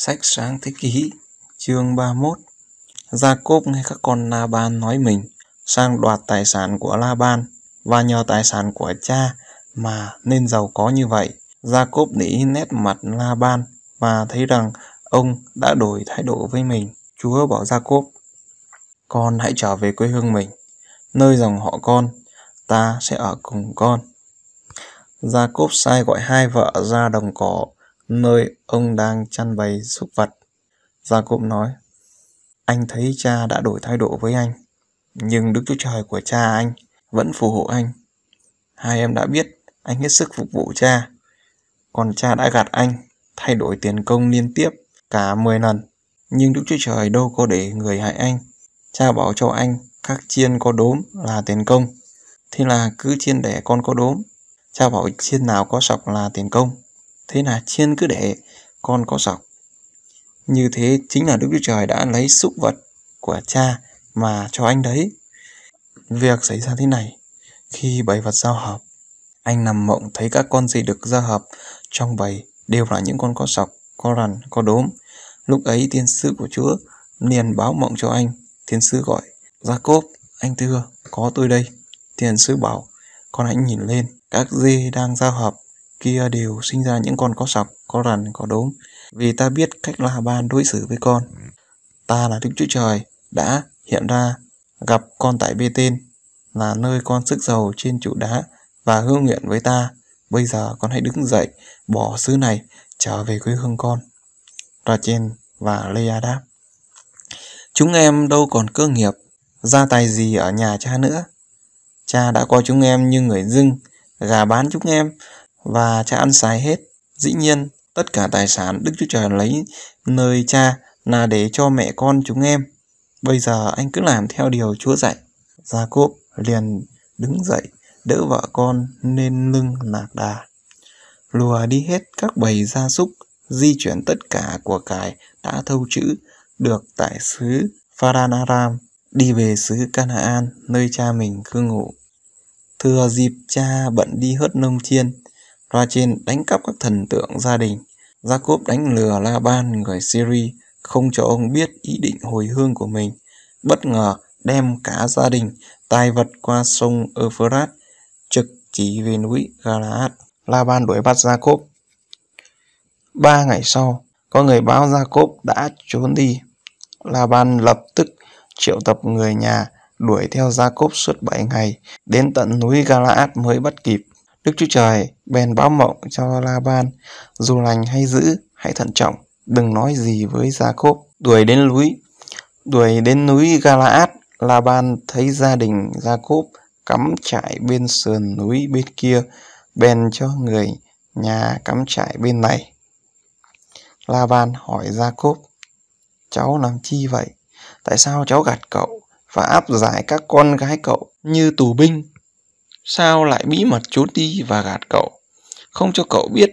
Sách sáng thế kỷ chương 31 Gia Cốp nghe các con La Ban nói mình sang đoạt tài sản của La Ban và nhờ tài sản của cha mà nên giàu có như vậy. Gia Cốp nỉ nét mặt La Ban và thấy rằng ông đã đổi thái độ với mình. Chúa bảo Gia Cốp, con hãy trở về quê hương mình, nơi dòng họ con, ta sẽ ở cùng con. Gia Cốp sai gọi hai vợ ra đồng cỏ nơi ông đang chăn bày súc vật. Gia cụm nói, anh thấy cha đã đổi thái độ với anh, nhưng Đức Chúa Trời của cha anh vẫn phù hộ anh. Hai em đã biết anh hết sức phục vụ cha, còn cha đã gạt anh, thay đổi tiền công liên tiếp cả 10 lần. Nhưng Đức Chúa Trời đâu có để người hại anh. Cha bảo cho anh các chiên có đốm là tiền công, thì là cứ chiên đẻ con có đốm. Cha bảo chiên nào có sọc là tiền công thế là chiên cứ để con có dọc như thế chính là đức chúa trời đã lấy súc vật của cha mà cho anh đấy việc xảy ra thế này khi bầy vật giao hợp anh nằm mộng thấy các con gì được giao hợp trong bầy đều là những con có sọc có rằn có đốm lúc ấy thiên sư của chúa liền báo mộng cho anh thiên sư gọi gia cốp anh thưa có tôi đây thiên sư bảo con hãy nhìn lên các dê đang giao hợp kia đều sinh ra những con có sọc, có rằn, có đốm, vì ta biết cách La Ban đối xử với con. Ta là Đức Chúa Trời, đã hiện ra gặp con tại Bê Tên, là nơi con sức giàu trên trụ đá và hương nguyện với ta. Bây giờ con hãy đứng dậy, bỏ xứ này, trở về quê hương con. Rachel và Leia đáp. Chúng em đâu còn cơ nghiệp, gia tài gì ở nhà cha nữa. Cha đã coi chúng em như người dưng, gà bán chúng em, và cha ăn xài hết. Dĩ nhiên, tất cả tài sản Đức Chúa Trời lấy nơi cha là để cho mẹ con chúng em. Bây giờ anh cứ làm theo điều Chúa dạy. Gia Cốp liền đứng dậy, đỡ vợ con nên lưng lạc đà. Lùa đi hết các bầy gia súc, di chuyển tất cả của cải đã thâu chữ được tại xứ Pharan Aram đi về xứ Canaan nơi cha mình cư ngụ. Thừa dịp cha bận đi hớt nông chiên, Rachin đánh cắp các thần tượng gia đình. Jacob đánh lừa La Ban người Syria không cho ông biết ý định hồi hương của mình. Bất ngờ đem cả gia đình tài vật qua sông Euphrates trực chỉ về núi Galaad. La Ban đuổi bắt Jacob. Ba ngày sau, có người báo Jacob đã trốn đi. La Ban lập tức triệu tập người nhà đuổi theo Jacob suốt 7 ngày, đến tận núi Galaad mới bắt kịp. Đức Chúa Trời bèn báo mộng cho La Ban, dù lành hay dữ, hãy thận trọng, đừng nói gì với Gia Cốp. Đuổi đến núi, đuổi đến núi Galaad, La Ban thấy gia đình Gia Cốp cắm trại bên sườn núi bên kia, bèn cho người nhà cắm trại bên này. La Ban hỏi Gia Cốp, cháu làm chi vậy? Tại sao cháu gạt cậu và áp giải các con gái cậu như tù binh sao lại bí mật trốn đi và gạt cậu không cho cậu biết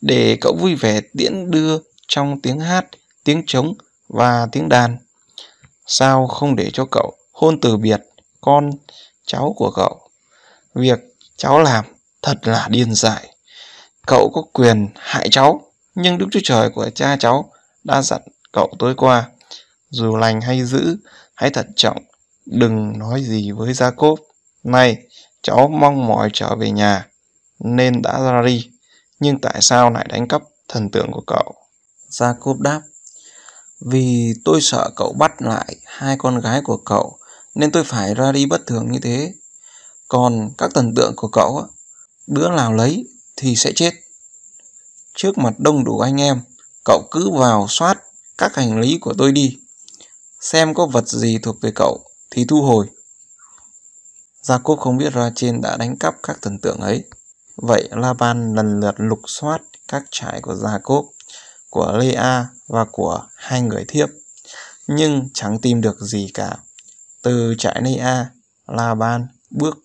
để cậu vui vẻ tiễn đưa trong tiếng hát tiếng trống và tiếng đàn sao không để cho cậu hôn từ biệt con cháu của cậu việc cháu làm thật là điên dại cậu có quyền hại cháu nhưng đức chúa trời của cha cháu đã dặn cậu tối qua dù lành hay dữ hãy thận trọng đừng nói gì với gia cốp này cháu mong mỏi trở về nhà nên đã ra đi nhưng tại sao lại đánh cắp thần tượng của cậu jacob đáp vì tôi sợ cậu bắt lại hai con gái của cậu nên tôi phải ra đi bất thường như thế còn các thần tượng của cậu đứa nào lấy thì sẽ chết trước mặt đông đủ anh em cậu cứ vào soát các hành lý của tôi đi xem có vật gì thuộc về cậu thì thu hồi Cúc không biết Ra Rachin đã đánh cắp các thần tượng ấy. Vậy La Ban lần lượt lục soát các trại của Cúc, của A và của hai người thiếp, nhưng chẳng tìm được gì cả. Từ trại A, La Ban bước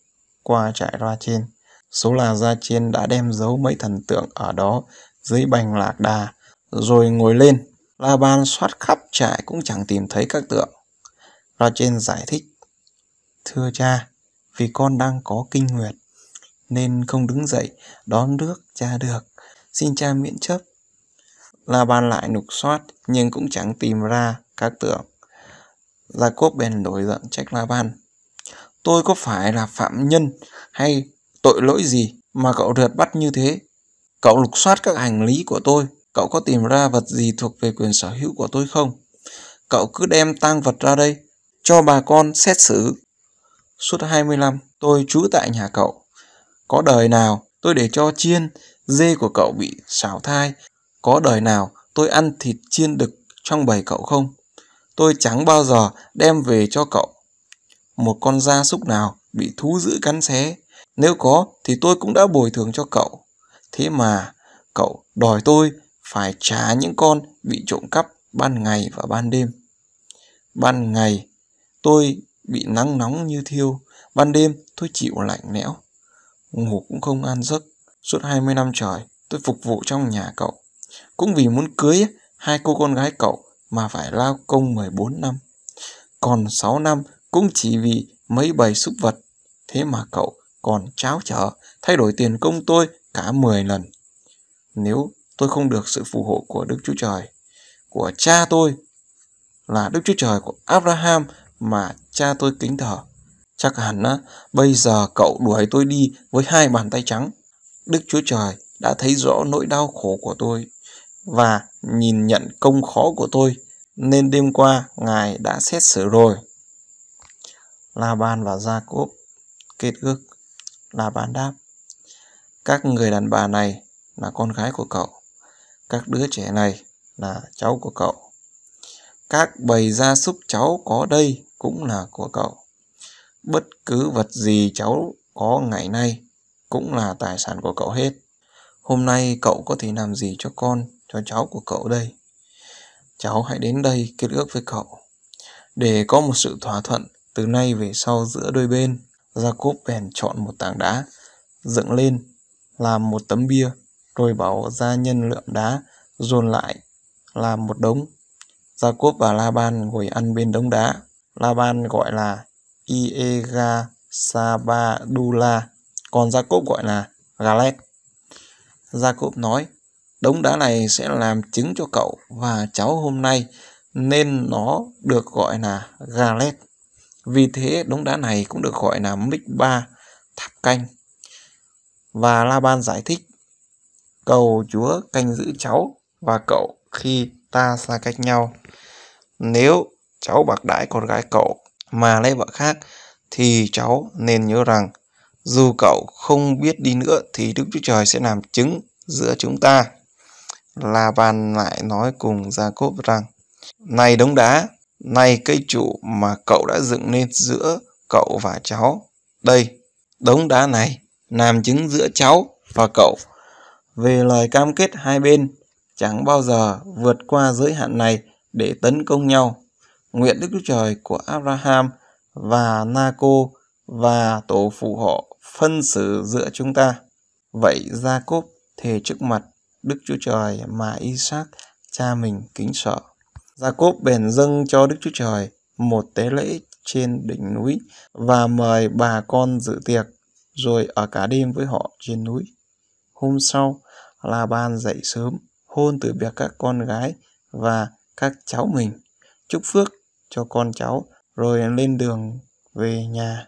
qua trại Ra Rachin. Số là Rachin đã đem giấu mấy thần tượng ở đó dưới bành lạc đà, rồi ngồi lên. La Ban soát khắp trại cũng chẳng tìm thấy các tượng. Ra Rachin giải thích. Thưa cha, vì con đang có kinh nguyệt nên không đứng dậy đón nước cha được xin cha miễn chấp la ban lại lục soát nhưng cũng chẳng tìm ra các tượng gia cốp bèn đổi giận trách la ban tôi có phải là phạm nhân hay tội lỗi gì mà cậu rượt bắt như thế cậu lục soát các hành lý của tôi cậu có tìm ra vật gì thuộc về quyền sở hữu của tôi không cậu cứ đem tang vật ra đây cho bà con xét xử suốt 25 tôi trú tại nhà cậu. Có đời nào tôi để cho chiên, dê của cậu bị xảo thai? Có đời nào tôi ăn thịt chiên đực trong bầy cậu không? Tôi chẳng bao giờ đem về cho cậu một con gia súc nào bị thú dữ cắn xé. Nếu có thì tôi cũng đã bồi thường cho cậu. Thế mà cậu đòi tôi phải trả những con bị trộm cắp ban ngày và ban đêm. Ban ngày tôi bị nắng nóng như thiêu, ban đêm tôi chịu lạnh lẽo. Ngủ cũng không an giấc, suốt 20 năm trời tôi phục vụ trong nhà cậu. Cũng vì muốn cưới hai cô con gái cậu mà phải lao công 14 năm. Còn 6 năm cũng chỉ vì mấy bầy súc vật. Thế mà cậu còn cháo trở, thay đổi tiền công tôi cả 10 lần. Nếu tôi không được sự phù hộ của Đức Chúa Trời, của cha tôi, là Đức Chúa Trời của Abraham mà Cha tôi kính thở. Chắc hẳn á, bây giờ cậu đuổi tôi đi với hai bàn tay trắng. Đức Chúa Trời đã thấy rõ nỗi đau khổ của tôi và nhìn nhận công khó của tôi nên đêm qua Ngài đã xét xử rồi. La Ban và Gia Cốp kết ước. La Ban đáp, các người đàn bà này là con gái của cậu, các đứa trẻ này là cháu của cậu. Các bầy gia súc cháu có đây cũng là của cậu. Bất cứ vật gì cháu có ngày nay cũng là tài sản của cậu hết. Hôm nay cậu có thể làm gì cho con, cho cháu của cậu đây? Cháu hãy đến đây kết ước với cậu. Để có một sự thỏa thuận từ nay về sau giữa đôi bên, Jacob bèn chọn một tảng đá, dựng lên, làm một tấm bia, rồi bảo gia nhân lượm đá, dồn lại, làm một đống Jacob và Laban ngồi ăn bên đống đá. Laban gọi là Iega Sabadula, còn Jacob gọi là Galet. Jacob nói, đống đá này sẽ làm chứng cho cậu và cháu hôm nay, nên nó được gọi là Galet. Vì thế đống đá này cũng được gọi là Mikba, tháp canh. Và Laban giải thích, cầu Chúa canh giữ cháu và cậu khi ta xa cách nhau. Nếu cháu bạc đãi con gái cậu mà lấy vợ khác thì cháu nên nhớ rằng dù cậu không biết đi nữa thì Đức Chúa Trời sẽ làm chứng giữa chúng ta. La bàn lại nói cùng Gia Cốp rằng Này đống đá, này cây trụ mà cậu đã dựng lên giữa cậu và cháu. Đây, đống đá này làm chứng giữa cháu và cậu về lời cam kết hai bên chẳng bao giờ vượt qua giới hạn này để tấn công nhau. Nguyện Đức Chúa Trời của Abraham và Naco và tổ phụ họ phân xử giữa chúng ta. Vậy Gia Cốp thề trước mặt Đức Chúa Trời mà Isaac cha mình kính sợ. Gia Cốp bèn dâng cho Đức Chúa Trời một tế lễ trên đỉnh núi và mời bà con dự tiệc rồi ở cả đêm với họ trên núi. Hôm sau, La Ban dậy sớm hôn từ biệt các con gái và các cháu mình. Chúc phước cho con cháu rồi lên đường về nhà.